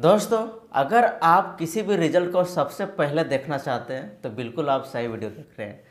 दोस्तों अगर आप किसी भी रिजल्ट को सबसे पहले देखना चाहते हैं तो बिल्कुल आप सही वीडियो देख रहे हैं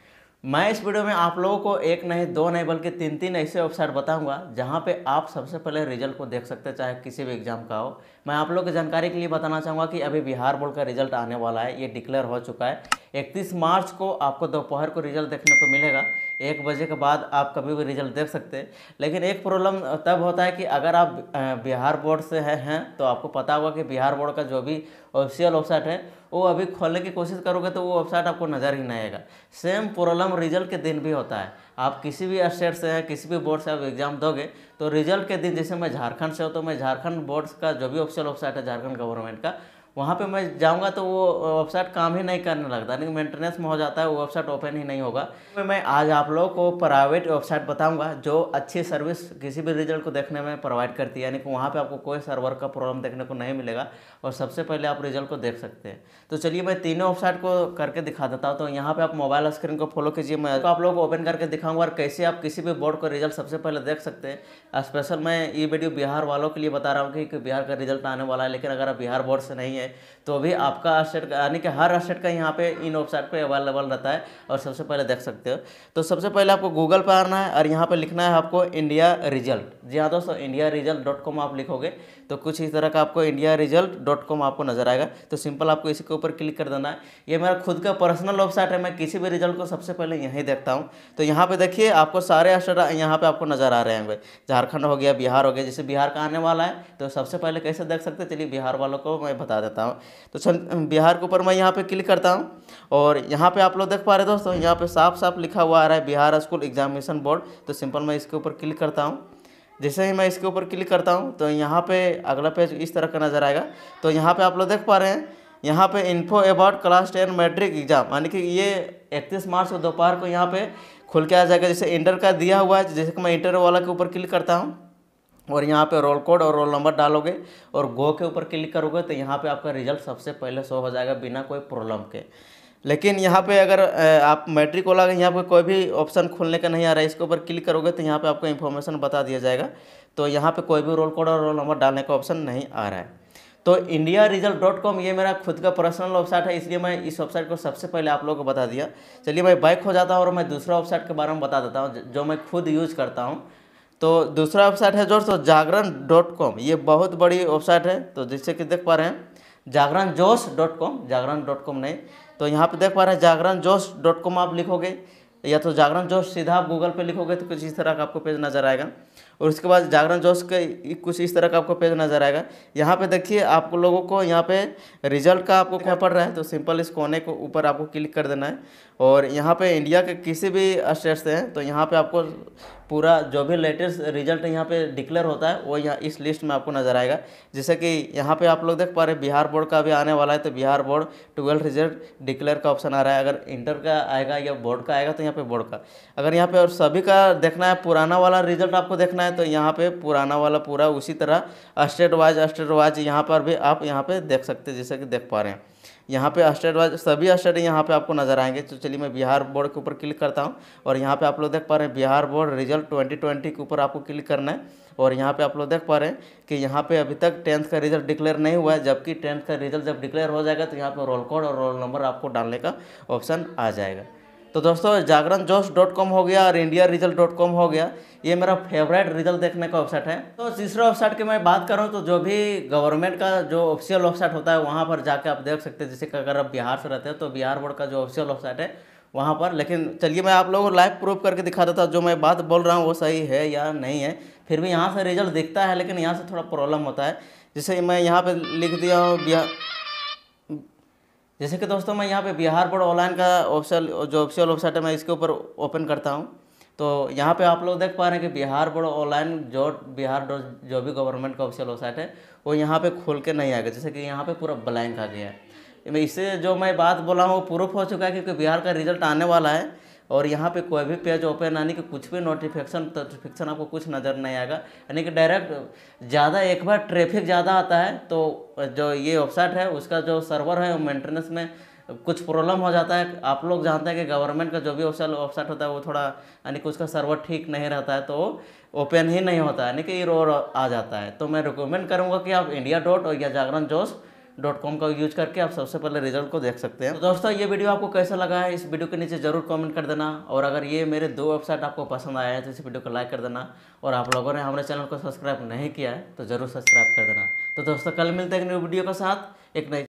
मैं इस वीडियो में आप लोगों को एक नहीं दो नहीं बल्कि तीन तीन ऐसे वेबसाइट बताऊंगा जहां पे आप सबसे पहले रिजल्ट को देख सकते हैं चाहे किसी भी एग्जाम का हो मैं आप लोगों की जानकारी के लिए बताना चाहूँगा कि अभी बिहार बोर्ड का रिजल्ट आने वाला है ये डिक्लेयर हो चुका है इकतीस मार्च को आपको दोपहर को रिजल्ट देखने को मिलेगा एक बजे के बाद आप कभी भी रिजल्ट देख सकते हैं लेकिन एक प्रॉब्लम तब होता है कि अगर आप बिहार बोर्ड से है, हैं तो आपको पता होगा कि बिहार बोर्ड का जो भी ऑफिशियल वेबसाइट है वो अभी खोलने की कोशिश करोगे तो वो वेबसाइट आपको नज़र ही नहीं आएगा सेम प्रॉब्लम रिजल्ट के दिन भी होता है आप किसी भी स्टेट से हैं किसी भी बोर्ड से आप एग्ज़ाम दोगे तो रिजल्ट के दिन जैसे मैं झारखंड से हूँ तो मैं झारखंड बोर्ड का जो भी ऑफिशियल वेबसाइट है झारखंड गवर्नमेंट का वहाँ पे मैं जाऊँगा तो वो वेबसाइट काम ही नहीं करने लगता नहीं मेंटेनेंस में हो जाता है वो वेबसाइट ओपन ही नहीं होगा मैं तो मैं आज आप लोगों को प्राइवेट वेबसाइट बताऊँगा जो अच्छी सर्विस किसी भी रिजल्ट को देखने में प्रोवाइड करती है यानी कि वहाँ पर आपको कोई सर्वर का प्रॉब्लम देखने को नहीं मिलेगा और सबसे पहले आप रिजल्ट को देख सकते हैं तो चलिए मैं तीनों वेबसाइट को करके दिखा देता हूँ तो यहाँ पर आप मोबाइल स्क्रीन को फॉलो कीजिए मैं तो आप लोग को ओपन करके दिखाऊँगा और कैसे आप किसी भी बोर्ड का रिजल्ट सबसे पहले देख सकते हैं स्पेशल मैं ये वीडियो बिहार वालों के लिए बता रहा हूँ कि बिहार का रिजल्ट आने वाला है लेकिन अगर आप बिहार बोर्ड से नहीं है है तो भी आपका असेट यानी कि हर असेट का यहाँ पे इन वेबसाइट पे अवेलेबल रहता है और सबसे पहले देख सकते हो तो सबसे पहले आपको गूगल पर आना है और यहाँ पे लिखना है आपको इंडिया रिजल्ट जी हाँ दोस्तों इंडिया रिजल्ट डॉट कॉम आप लिखोगे तो कुछ इस तरह का आपको इंडिया रिजल्ट डॉट कॉम आपको नजर आएगा तो सिंपल आपको इसी के ऊपर क्लिक कर देना है ये मेरा खुद का पर्सनल वेबसाइट है मैं किसी भी रिजल्ट को सबसे पहले यहीं देखता हूँ तो यहाँ पर देखिए आपको सारे असेट यहाँ पर आपको नजर आ रहे हैं झारखंड हो गया बिहार हो गया जैसे बिहार का आने वाला है तो सबसे पहले कैसे देख सकते चलिए बिहार वालों को मैं बता देता रहता हूँ तो चल बिहार के ऊपर मैं यहाँ पे क्लिक करता हूँ और यहाँ पे आप लोग देख पा रहे दोस्तों यहाँ पे साफ साफ लिखा हुआ आ रहा है बिहार स्कूल एग्जामिनेशन बोर्ड तो सिंपल मैं इसके ऊपर क्लिक करता हूँ जैसे ही मैं इसके ऊपर क्लिक करता हूँ तो यहाँ पर अगला पेज इस तरह का नज़र आएगा तो यहाँ पर आप लोग देख पा रहे हैं यहाँ पर info about class ten matric exam यानी कि ये इकतीस मार्च को दोपहर को यहाँ पर खुल के आ जाएगा जैसे इंटर का दिया हुआ है जैसे कि मैं इंटर वाला के ऊपर क्लिक करता हूँ और यहाँ पे रोल कोड और रोल नंबर डालोगे और गो के ऊपर क्लिक करोगे तो यहाँ पे आपका रिजल्ट सबसे पहले शो हो जाएगा बिना कोई प्रॉब्लम के लेकिन यहाँ पे अगर आप मैट्रिक वाला यहाँ पे कोई भी ऑप्शन खोलने का नहीं आ रहा है इसके ऊपर क्लिक करोगे तो यहाँ पे आपको इन्फॉर्मेशन बता दिया जाएगा तो यहाँ पर कोई भी रोल कोड और रोल नंबर डालने का ऑप्शन नहीं आ रहा है तो इंडिया रिजल्ट डॉट कॉम ये मेरा खुद का पर्सनल वेबसाइट है इसलिए मैं इस वेबसाइट को सबसे पहले आप लोगों को बता दिया चलिए मैं बाइक हो जाता हूँ और मैं दूसरा वेबसाइट के बारे में बता देता हूँ जो मैं खुद यूज़ करता हूँ तो दूसरा वेबसाइट है जोश तो जागरण डॉट कॉम ये बहुत बड़ी वेबसाइट है तो जैसे कि देख पा रहे हैं Jagran Josh dot com Jagran dot com नहीं तो यहाँ पे देख पा रहे हैं जागरण जोश डॉट कॉम आप लिखोगे या तो जागरण जोश सीधा आप गूगल पे लिखोगे तो कुछ इस तरह का आपको पेज नज़र आएगा और उसके बाद जागरण जोश के कुछ इस तरह का आपको पेज नज़र आएगा यहाँ पे देखिए आप लोगों को यहाँ पे रिजल्ट का आपको क्या पड़ रहा है तो सिंपल इस कोने को ऊपर आपको क्लिक कर देना है और यहाँ पे इंडिया के किसी भी स्टेट से हैं तो यहाँ पे आपको पूरा जो भी लेटेस्ट रिजल्ट यहाँ पे डिक्लेयर होता है वो यहाँ इस लिस्ट में आपको नज़र आएगा जैसे कि यहाँ पे आप लोग देख पा रहे बिहार बोर्ड का भी आने वाला है तो Bihar board twelfth result declare का ऑप्शन आ रहा है अगर इंटर का आएगा या बोर्ड का आएगा तो यहाँ पे बोर्ड का अगर यहाँ पे और सभी का देखना है पुराना वाला रिजल्ट आपको देखना है तो यहाँ पर पुराना वाला पूरा उसी तरह स्टेट वाइज स्टेट वाइज यहाँ पर भी आप यहाँ पर देख सकते जैसे कि देख पा रहे हैं यहाँ पे स्टेट वाइज सभी स्टेट यहाँ पे आपको नज़र आएंगे तो चलिए मैं बिहार बोर्ड के ऊपर क्लिक करता हूँ और यहाँ पे आप लोग देख पा रहे हैं बिहार बोर्ड रिजल्ट 2020 के ऊपर आपको क्लिक करना है और यहाँ पे आप लोग देख पा रहे हैं कि यहाँ पे अभी तक टेंथ का रिजल्ट डिक्लेयर नहीं हुआ है जबकि टेंथ का रिजल्ट जब डिक्लेयर हो जाएगा तो यहाँ पर रोल कोड और रोल नंबर आपको डालने का ऑप्शन आ जाएगा तो दोस्तों जागरण जोश डॉट कॉम हो गया और इंडिया रिजल्ट डॉट कॉम हो गया ये मेरा फेवरेट रिजल्ट देखने का वेबसाइट है तो तीसरे वेबसाइट की मैं बात करूँ तो जो भी गवर्नमेंट का जो ऑफिशियल वेबसाइट होता है वहाँ पर जाके आप देख सकते हैं जैसे कि अगर आप बिहार से रहते हैं तो बिहार बोर्ड का जो ऑफिशियल वेबसाइट है वहाँ पर लेकिन चलिए मैं आप लोगों को लाइव प्रूफ करके दिखा देता जो मैं बात बोल रहा हूँ वो सही है या नहीं है फिर भी यहाँ से रिजल्ट दिखता है लेकिन यहाँ से थोड़ा प्रॉब्लम होता है जैसे मैं यहाँ पर लिख दिया हूँ बिहार जैसे कि दोस्तों मैं यहाँ पे बिहार बोर्ड ऑनलाइन का ऑफिशियल जो ऑफिशियल वेबसाइट है मैं इसके ऊपर ओपन करता हूँ तो यहाँ पे आप लोग देख पा रहे हैं कि बिहार बोर्ड ऑनलाइन जो बिहार जो भी गवर्नमेंट का ऑफिशियल वेबसाइट है वो यहाँ पे खोल के नहीं आ गया जैसे कि यहाँ पे पूरा ब्लैंक आ गया है इससे जो मैं बात बोला हूँ वो प्रूफ हो चुका है क्योंकि बिहार का रिजल्ट आने वाला है और यहाँ पे कोई भी पेज ओपन यानी कि कुछ भी नोटिफिकेशन नोटिफिकेशन आपको कुछ नज़र नहीं आएगा यानी कि डायरेक्ट ज़्यादा एक बार ट्रैफिक ज़्यादा आता है तो जो ये वेबसाइट है उसका जो सर्वर है वो मेंटेनेंस में कुछ प्रॉब्लम हो जाता है आप लोग जानते हैं कि गवर्नमेंट का जो भी वेबसाइट वेबसाइट होता है वो थोड़ा यानी कि उसका सर्वर ठीक नहीं रहता है तो ओपन ही नहीं होता है यानी कि ये रोर आ जाता है तो मैं रिकमेंड करूँगा कि आप इंडिया डॉट और या जागरण जोश डॉट कॉम का यूज करके आप सबसे पहले रिजल्ट को देख सकते हैं तो दोस्तों ये वीडियो आपको कैसा लगा है इस वीडियो के नीचे जरूर कमेंट कर देना और अगर ये मेरे दो वेबसाइट आपको पसंद आया है तो इस वीडियो को लाइक कर देना और आप लोगों ने हमारे चैनल को सब्सक्राइब नहीं किया है तो जरूर सब्सक्राइब कर देना तो दोस्तों कल मिलते हैं एक नई वीडियो के साथ एक नई